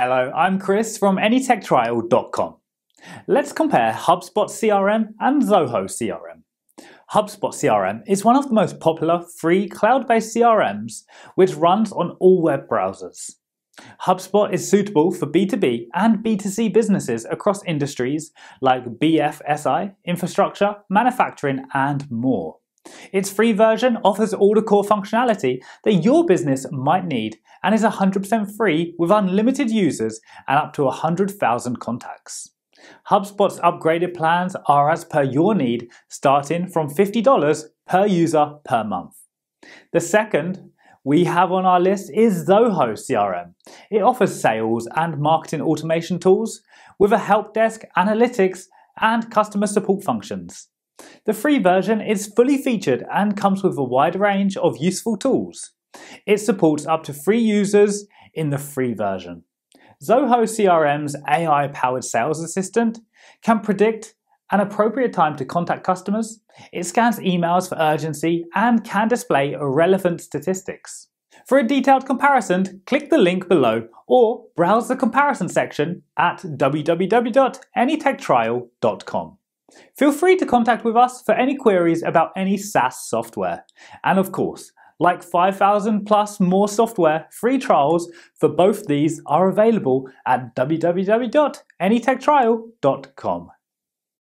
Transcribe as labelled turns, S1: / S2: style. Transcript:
S1: Hello, I'm Chris from AnyTechTrial.com. Let's compare HubSpot CRM and Zoho CRM. HubSpot CRM is one of the most popular free cloud-based CRMs which runs on all web browsers. HubSpot is suitable for B2B and B2C businesses across industries like BFSI, infrastructure, manufacturing and more. Its free version offers all the core functionality that your business might need and is 100% free with unlimited users and up to 100,000 contacts. HubSpot's upgraded plans are as per your need, starting from $50 per user per month. The second we have on our list is Zoho CRM. It offers sales and marketing automation tools with a help desk, analytics, and customer support functions. The free version is fully featured and comes with a wide range of useful tools. It supports up to three users in the free version. Zoho CRM's AI-powered sales assistant can predict an appropriate time to contact customers, it scans emails for urgency, and can display relevant statistics. For a detailed comparison, click the link below or browse the comparison section at www.anytechtrial.com. Feel free to contact with us for any queries about any SaaS software. And of course, like 5,000 plus more software, free trials for both these are available at www.anytechtrial.com.